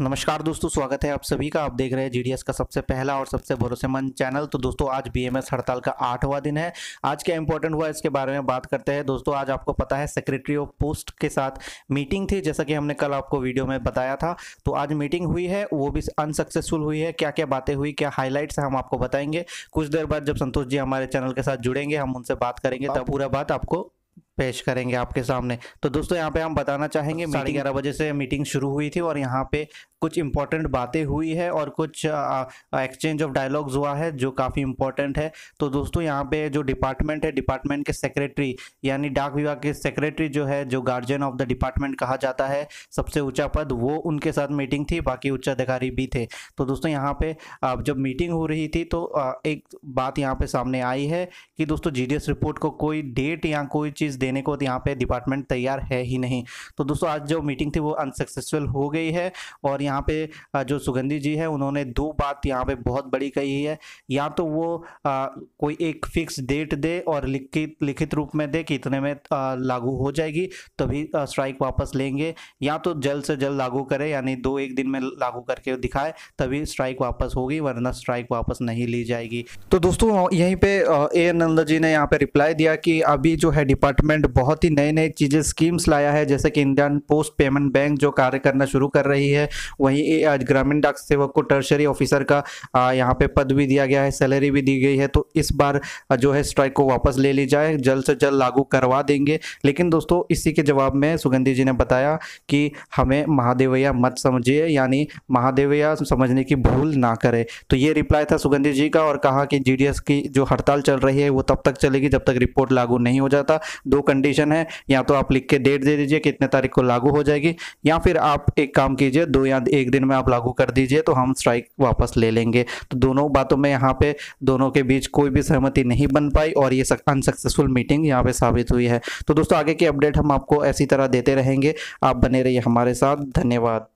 नमस्कार दोस्तों स्वागत है आप सभी का आप देख रहे हैं जीडीएस का सबसे पहला और सबसे भरोसेमंद चैनल तो दोस्तों आज बीएमएस हड़ताल का आठवां दिन है आज क्या इंपॉर्टेंट हुआ इसके बारे में बात करते हैं दोस्तों आज आपको पता है सेक्रेटरी ऑफ पोस्ट के साथ मीटिंग थी जैसा कि हमने कल आपको वीडियो में बताया था तो आज मीटिंग हुई है वो भी अनसक्सेसफुल हुई है क्या क्या बातें हुई क्या हाईलाइट्स है हम आपको बताएंगे कुछ देर बाद जब संतोष जी हमारे चैनल के साथ जुड़ेंगे हम उनसे बात करेंगे तब पूरा बात आपको पेश करेंगे आपके सामने तो दोस्तों यहाँ पे हम बताना चाहेंगे साढ़े ग्यारह बजे से मीटिंग शुरू हुई थी और यहाँ पे कुछ इंपॉर्टेंट बातें हुई है और कुछ एक्सचेंज ऑफ डायलॉग्स हुआ है जो काफ़ी इंपॉर्टेंट है तो दोस्तों यहाँ पे जो डिपार्टमेंट है डिपार्टमेंट के सेक्रेटरी यानी डाक विभाग के सेक्रेटरी जो है जो गार्जियन ऑफ द डिपार्टमेंट कहा जाता है सबसे ऊंचा पद वो उनके साथ मीटिंग थी बाकी उच्च अधिकारी भी थे तो दोस्तों यहाँ पे जब मीटिंग हो रही थी तो एक बात यहाँ पे सामने आई है कि दोस्तों जी रिपोर्ट को कोई डेट या कोई चीज़ देने को यहाँ पे डिपार्टमेंट तैयार है ही नहीं तो दोस्तों आज जो मीटिंग थी वो अनसक्सेसफुल हो गई है और यहाँ यहाँ पे जो सुगंधी जी है उन्होंने दो बात यहाँ पे बहुत बड़ी कही है या तो वो आ, कोई एक फिक्स डेट दे और लिखित लिखित रूप में दे कि इतने में आ, लागू हो जाएगी तभी तो स्ट्राइक वापस लेंगे या तो जल्द से जल्द लागू करें यानी दो एक दिन में लागू करके दिखाए तभी स्ट्राइक वापस होगी वरना स्ट्राइक वापस नहीं ली जाएगी तो दोस्तों यहीं पर ए नंदा जी ने यहाँ पर रिप्लाई दिया कि अभी जो है डिपार्टमेंट बहुत ही नई नई चीज़ें स्कीम्स लाया है जैसे कि इंडियन पोस्ट पेमेंट बैंक जो कार्य करना शुरू कर रही है वहीं ग्रामीण डाक सेवक को टर्शरी ऑफिसर का यहाँ पे पद भी दिया गया है सैलरी भी दी गई है तो इस बार जो है स्ट्राइक को वापस ले ली जाए जल्द से जल्द लागू करवा देंगे लेकिन दोस्तों इसी के जवाब में सुगंधी जी ने बताया कि हमें महादेवैया मत समझिए यानी महादेवैया समझने की भूल ना करें तो ये रिप्लाई था सुगंधि जी का और कहा कि जी की जो हड़ताल चल रही है वो तब तक चलेगी जब तक रिपोर्ट लागू नहीं हो जाता दो कंडीशन है या तो आप लिख के डेट दे दीजिए कितने तारीख को लागू हो जाएगी या फिर आप एक काम कीजिए दो या एक दिन में आप लागू कर दीजिए तो हम स्ट्राइक वापस ले लेंगे तो दोनों बातों में यहाँ पे दोनों के बीच कोई भी सहमति नहीं बन पाई और ये अनसक्सेसफुल मीटिंग यहाँ पे साबित हुई है तो दोस्तों आगे की अपडेट हम आपको ऐसी तरह देते रहेंगे आप बने रहिए हमारे साथ धन्यवाद